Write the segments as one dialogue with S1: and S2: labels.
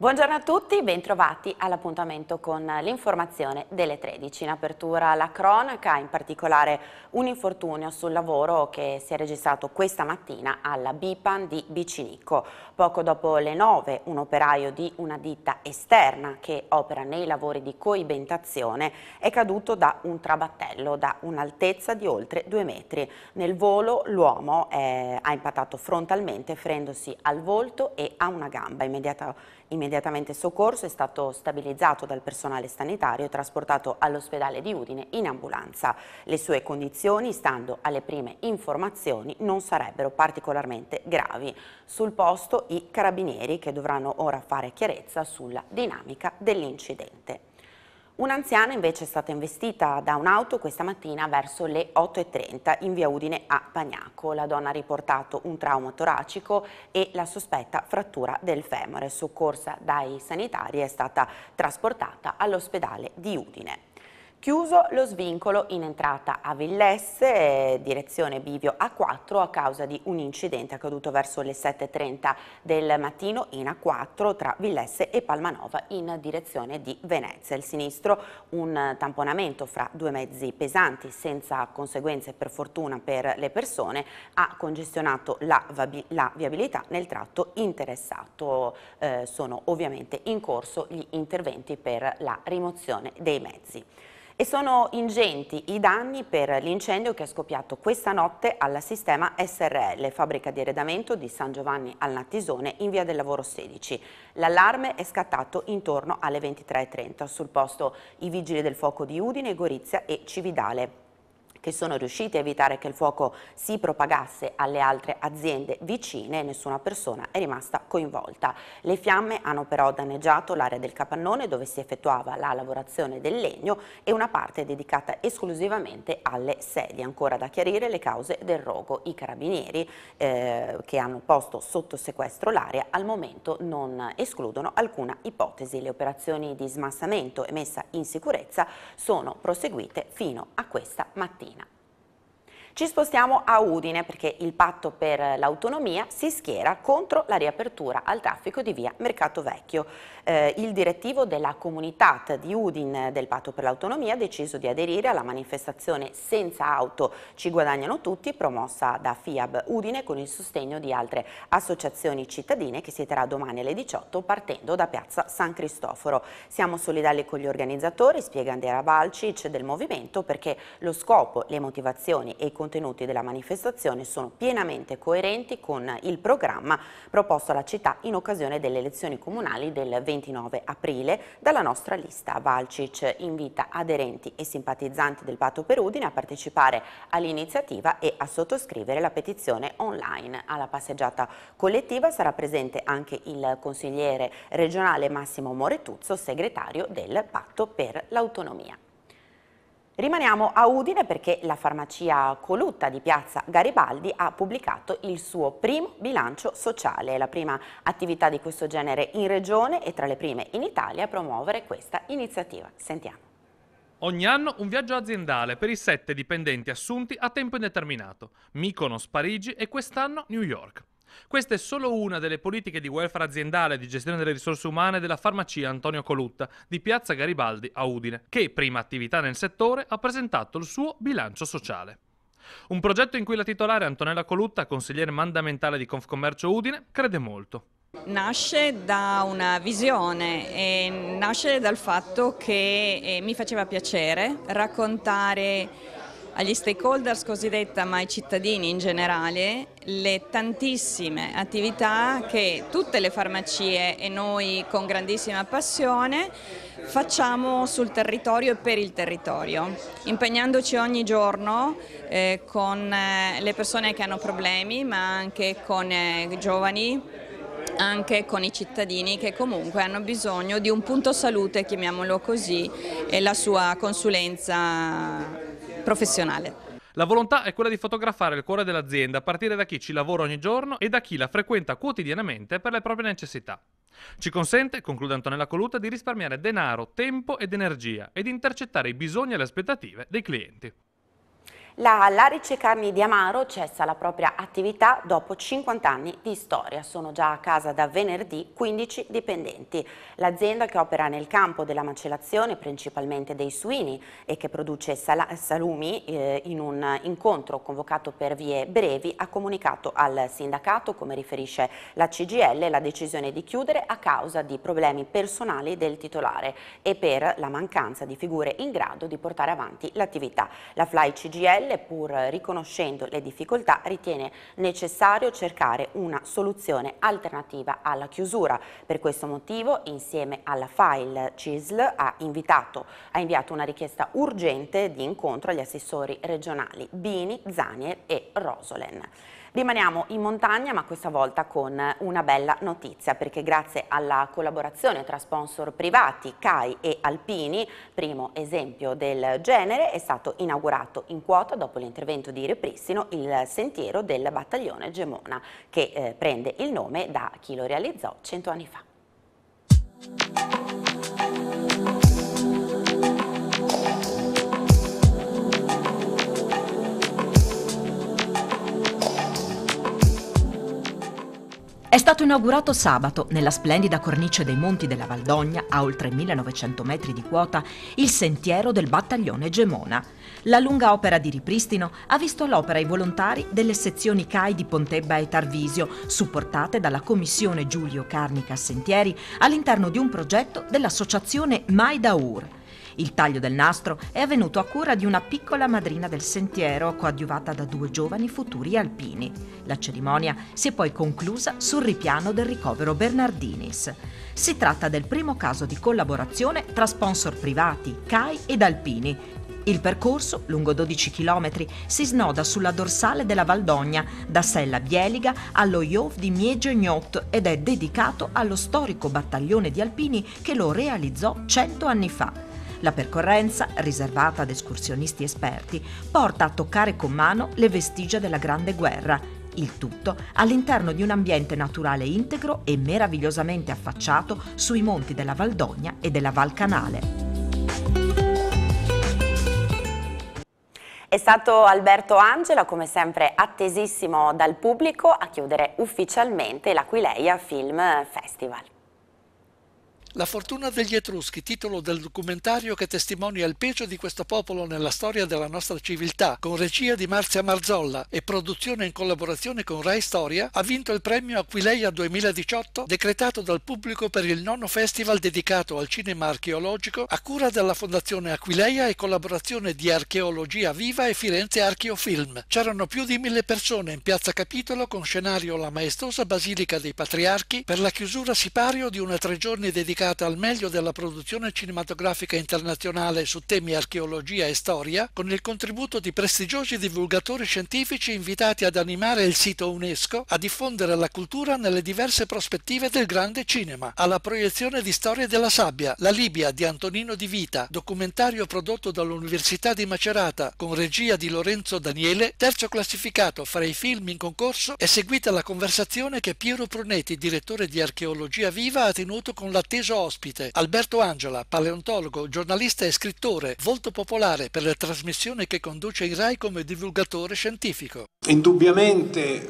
S1: Buongiorno a tutti, bentrovati all'appuntamento con l'informazione delle 13. In apertura la cronaca, in particolare un infortunio sul lavoro che si è registrato questa mattina alla Bipan di Bicinico. Poco dopo le 9 un operaio di una ditta esterna che opera nei lavori di coibentazione è caduto da un trabattello da un'altezza di oltre 2 metri. Nel volo l'uomo eh, ha impattato frontalmente ferendosi al volto e a una gamba immediatamente Immediatamente soccorso è stato stabilizzato dal personale sanitario e trasportato all'ospedale di Udine in ambulanza. Le sue condizioni, stando alle prime informazioni, non sarebbero particolarmente gravi. Sul posto i carabinieri che dovranno ora fare chiarezza sulla dinamica dell'incidente. Un'anziana invece è stata investita da un'auto questa mattina verso le 8.30 in via Udine a Pagnaco. La donna ha riportato un trauma toracico e la sospetta frattura del femore. Soccorsa dai sanitari è stata trasportata all'ospedale di Udine. Chiuso lo svincolo in entrata a Villesse, eh, direzione Bivio A4, a causa di un incidente accaduto verso le 7.30 del mattino in A4 tra Villesse e Palmanova in direzione di Venezia. Il sinistro un tamponamento fra due mezzi pesanti senza conseguenze per fortuna per le persone ha congestionato la, la viabilità nel tratto interessato. Eh, sono ovviamente in corso gli interventi per la rimozione dei mezzi e sono ingenti i danni per l'incendio che è scoppiato questa notte alla Sistema SRL, fabbrica di arredamento di San Giovanni al Natisone in via del lavoro 16. L'allarme è scattato intorno alle 23.30. Sul posto i vigili del fuoco di Udine, Gorizia e Cividale che sono riusciti a evitare che il fuoco si propagasse alle altre aziende vicine e nessuna persona è rimasta coinvolta. Le fiamme hanno però danneggiato l'area del capannone dove si effettuava la lavorazione del legno e una parte dedicata esclusivamente alle sedie. Ancora da chiarire le cause del rogo. I carabinieri eh, che hanno posto sotto sequestro l'area al momento non escludono alcuna ipotesi. Le operazioni di smassamento e messa in sicurezza sono proseguite fino a questa mattina. Ci spostiamo a Udine perché il patto per l'autonomia si schiera contro la riapertura al traffico di via Mercato Vecchio. Eh, il direttivo della comunità di Udine del patto per l'autonomia ha deciso di aderire alla manifestazione Senza auto ci guadagnano tutti promossa da FIAB Udine con il sostegno di altre associazioni cittadine che si terrà domani alle 18 partendo da piazza San Cristoforo. Siamo solidali con gli organizzatori, spiega Andrea Balcic del movimento perché lo scopo, le motivazioni e i contenuti contenuti della manifestazione sono pienamente coerenti con il programma proposto alla città in occasione delle elezioni comunali del 29 aprile dalla nostra lista. Valcic invita aderenti e simpatizzanti del patto per Udine a partecipare all'iniziativa e a sottoscrivere la petizione online. Alla passeggiata collettiva sarà presente anche il consigliere regionale Massimo Moretuzzo, segretario del Patto per l'Autonomia. Rimaniamo a Udine perché la farmacia Colutta di Piazza Garibaldi ha pubblicato il suo primo bilancio sociale, È la prima attività di questo genere in regione e tra le prime in Italia a promuovere questa iniziativa.
S2: Sentiamo. Ogni anno un viaggio aziendale per i sette dipendenti assunti a tempo indeterminato. Mykonos, Parigi e quest'anno New York. Questa è solo una delle politiche di welfare aziendale e di gestione delle risorse umane della farmacia Antonio Colutta di Piazza Garibaldi a Udine, che, prima attività nel settore, ha presentato il suo bilancio sociale. Un progetto in cui la titolare Antonella Colutta, consigliere mandamentale di Confcommercio Udine, crede molto.
S1: Nasce da una visione nasce dal fatto che eh, mi faceva piacere raccontare agli stakeholders cosiddetta, ma ai cittadini in generale, le tantissime attività che tutte le farmacie e noi con grandissima passione facciamo sul territorio e per il territorio, impegnandoci ogni giorno eh, con eh, le persone che hanno problemi, ma anche con eh, i giovani, anche con i cittadini che comunque hanno bisogno di un punto salute, chiamiamolo così, e la sua consulenza professionale.
S2: La volontà è quella di fotografare il cuore dell'azienda a partire da chi ci lavora ogni giorno e da chi la frequenta quotidianamente per le proprie necessità. Ci consente, conclude Antonella Coluta, di risparmiare denaro, tempo ed energia ed intercettare i bisogni e le aspettative dei clienti.
S1: La Larice Carni di Amaro cessa la propria attività dopo 50 anni di storia. Sono già a casa da venerdì 15 dipendenti. L'azienda che opera nel campo della macellazione principalmente dei suini e che produce salumi eh, in un incontro convocato per vie brevi ha comunicato al sindacato, come riferisce la CGL, la decisione di chiudere a causa di problemi personali del titolare e per la mancanza di figure in grado di portare avanti l'attività. La Fly CGL CGL, pur riconoscendo le difficoltà, ritiene necessario cercare una soluzione alternativa alla chiusura. Per questo motivo, insieme alla file CISL ha, invitato, ha inviato una richiesta urgente di incontro agli assessori regionali Bini, Zanier e Rosolen. Rimaniamo in montagna ma questa volta con una bella notizia perché grazie alla collaborazione tra sponsor privati CAI e Alpini, primo esempio del genere, è stato inaugurato in quota dopo l'intervento di ripristino il sentiero del battaglione Gemona che eh, prende il nome da chi lo realizzò cento anni fa.
S3: È stato inaugurato sabato, nella splendida cornice dei Monti della Valdogna, a oltre 1900 metri di quota, il sentiero del battaglione Gemona. La lunga opera di ripristino ha visto all'opera i volontari delle sezioni CAI di Pontebba e Tarvisio, supportate dalla Commissione Giulio Carnica Sentieri all'interno di un progetto dell'associazione Maidaur. Il taglio del nastro è avvenuto a cura di una piccola madrina del sentiero coadiuvata da due giovani futuri alpini. La cerimonia si è poi conclusa sul ripiano del ricovero Bernardinis. Si tratta del primo caso di collaborazione tra sponsor privati, CAI ed alpini, il percorso, lungo 12 km, si snoda sulla dorsale della Valdogna, da Sella Bieliga allo Jov di Miege Gnot ed è dedicato allo storico battaglione di alpini che lo realizzò 100 anni fa. La percorrenza, riservata ad escursionisti esperti, porta a toccare con mano le vestigia della Grande Guerra, il tutto all'interno di un ambiente naturale integro e meravigliosamente affacciato sui monti della Valdogna e della Val Canale.
S1: È stato Alberto Angela, come sempre attesissimo dal pubblico, a chiudere ufficialmente l'Aquileia Film Festival.
S2: La fortuna degli Etruschi, titolo del documentario che testimonia il peso di questo popolo nella storia della nostra civiltà, con regia di Marzia Marzolla e produzione in collaborazione con Rai Storia, ha vinto il premio Aquileia 2018 decretato dal pubblico per il nono festival dedicato al cinema archeologico a cura della Fondazione Aquileia e collaborazione di Archeologia Viva e Firenze Archeofilm. C'erano più di mille persone in piazza Capitolo con scenario la maestosa Basilica dei Patriarchi per la chiusura sipario di una tre giorni dedicata laureata al meglio della produzione cinematografica internazionale su temi archeologia e storia, con il contributo di prestigiosi divulgatori scientifici invitati ad animare il sito UNESCO, a diffondere la cultura nelle diverse prospettive del grande cinema, alla proiezione di Storia della sabbia, La Libia di Antonino Di Vita, documentario prodotto dall'Università di Macerata con regia di Lorenzo Daniele, terzo classificato fra i film in concorso, è seguita la conversazione che Piero Prunetti, direttore di Archeologia Viva, ha tenuto con l'atteso reso ospite Alberto Angela, paleontologo, giornalista e scrittore, volto popolare per le trasmissioni che conduce in RAI come divulgatore scientifico.
S4: Indubbiamente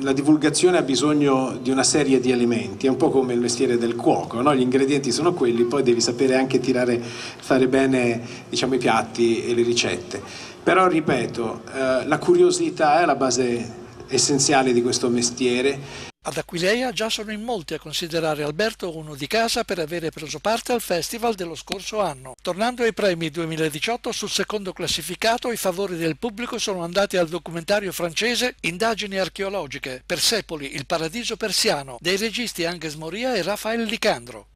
S4: la divulgazione ha bisogno di una serie di elementi, è un po' come il mestiere del cuoco, no? gli ingredienti sono quelli, poi devi sapere anche tirare, fare bene diciamo, i piatti e le ricette. Però ripeto, eh, la curiosità è la base essenziale di questo mestiere
S2: ad Aquileia già sono in molti a considerare Alberto uno di casa per avere preso parte al festival dello scorso anno. Tornando ai premi 2018, sul secondo classificato i favori del pubblico sono andati al documentario francese Indagini archeologiche, Persepoli, il paradiso persiano, dei registi Anges Moria e Raffaele Licandro.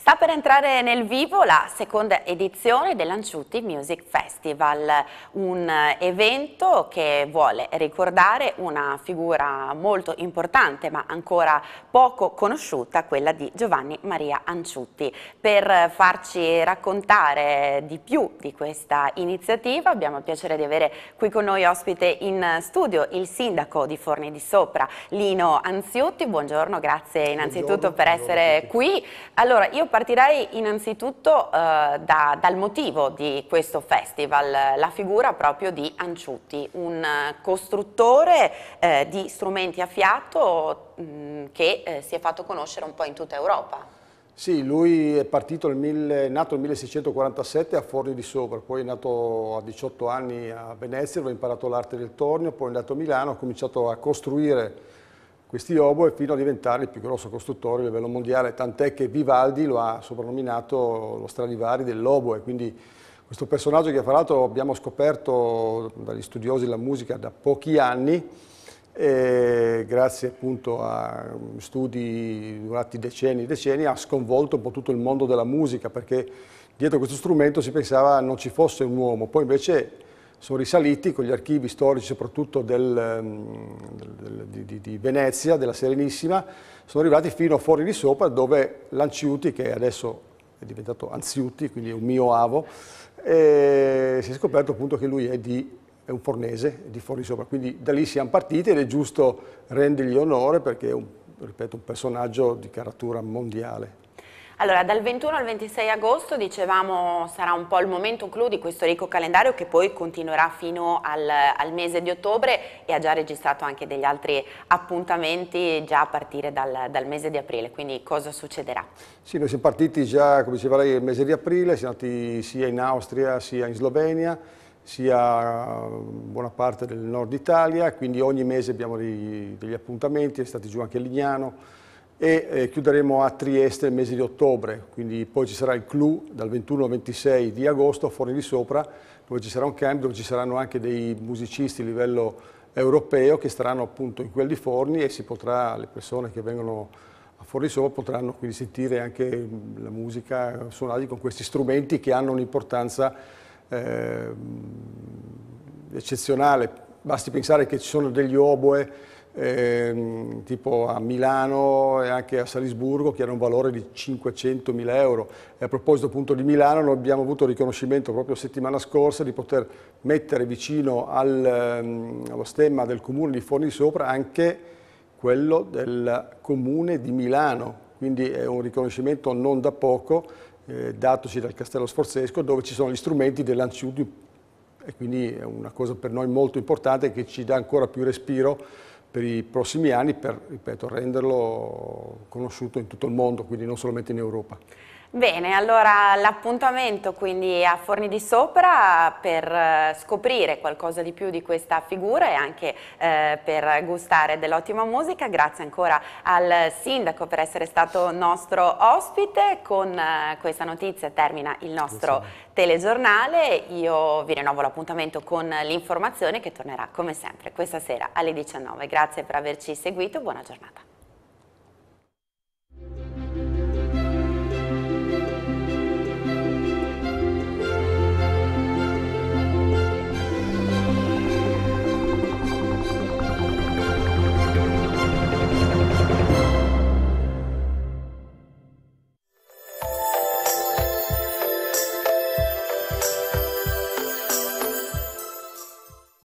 S1: Sta per entrare nel vivo la seconda edizione dell'Anciutti Music Festival, un evento che vuole ricordare una figura molto importante ma ancora poco conosciuta, quella di Giovanni Maria Anciutti. Per farci raccontare di più di questa iniziativa abbiamo il piacere di avere qui con noi ospite in studio il sindaco di Forni di Sopra, Lino Anziotti. Buongiorno, grazie innanzitutto buongiorno, per essere qui. Allora, io partirei innanzitutto eh, da, dal motivo di questo festival, la figura proprio di Anciutti, un costruttore eh, di strumenti a fiato mh, mm, che eh, si è fatto conoscere un po' in tutta Europa.
S4: Sì, lui è partito il mille, nato nel 1647 a Forlì di Sopra, poi è nato a 18 anni a Venezia, dove ha imparato l'arte del tornio, poi è andato a Milano, ha cominciato a costruire questi oboe fino a diventare il più grosso costruttore a livello mondiale, tant'è che Vivaldi lo ha soprannominato lo Stradivari dell'oboe, quindi questo personaggio che fra l'altro abbiamo scoperto dagli studiosi della musica da pochi anni, grazie appunto a studi durati decenni e decenni, ha sconvolto un po' tutto il mondo della musica, perché dietro questo strumento si pensava non ci fosse un uomo, poi invece sono risaliti con gli archivi storici soprattutto del, ehm, del, di, di, Venezia, della Serenissima, sono arrivati fino a fuori di sopra dove Lanciuti, che adesso è diventato Anziuti, quindi è un mio avo, e eh, si è scoperto appunto che lui è, di, è un fornese di fuori di sopra, quindi da lì siamo partiti ed è giusto rendergli onore perché è un, ripeto, un personaggio di caratura mondiale.
S1: Allora, dal 21 al 26 agosto, dicevamo, sarà un po' il momento clou di questo ricco calendario che poi continuerà fino al, al mese di ottobre e ha già registrato anche degli altri appuntamenti già a partire dal, dal, mese di aprile, quindi cosa succederà?
S4: Sì, noi siamo partiti già, come diceva lei, il mese di aprile, siamo andati sia in Austria sia in Slovenia, sia uh, buona parte del nord Italia, quindi ogni mese abbiamo degli, degli appuntamenti, è stato giù anche a Lignano, e eh, chiuderemo a Trieste nel mese di ottobre, quindi poi ci sarà il clou dal 21 al 26 di agosto a Forni di Sopra, dove ci sarà un camp, dove ci saranno anche dei musicisti a livello europeo che staranno appunto in quel Forni e si potrà, le persone che vengono a Forni di Sopra potranno quindi sentire anche la musica suonati con questi strumenti che hanno un'importanza eh, eccezionale. Basti pensare che ci sono degli oboe, ehm, tipo a Milano e anche a Salisburgo che hanno un valore di 500.000 euro. E a proposito appunto di Milano, noi abbiamo avuto il riconoscimento proprio settimana scorsa di poter mettere vicino al, ehm, allo stemma del comune di Forni Sopra anche quello del comune di Milano, quindi è un riconoscimento non da poco eh, datoci dal Castello Sforzesco dove ci sono gli strumenti dell'Anciuti e quindi è una cosa per noi molto importante che ci dà ancora più respiro per i prossimi anni per ripeto, renderlo conosciuto in tutto il mondo, quindi non solamente in Europa.
S1: Bene, allora l'appuntamento quindi a Forni di Sopra per eh, scoprire qualcosa di più di questa figura e anche eh, per gustare dell'ottima musica. Grazie ancora al sindaco per essere stato nostro ospite. Con eh, questa notizia termina il nostro telegiornale. Io vi rinnovo l'appuntamento con l'informazione che tornerà come sempre questa sera alle 19. Grazie per averci seguito, buona giornata.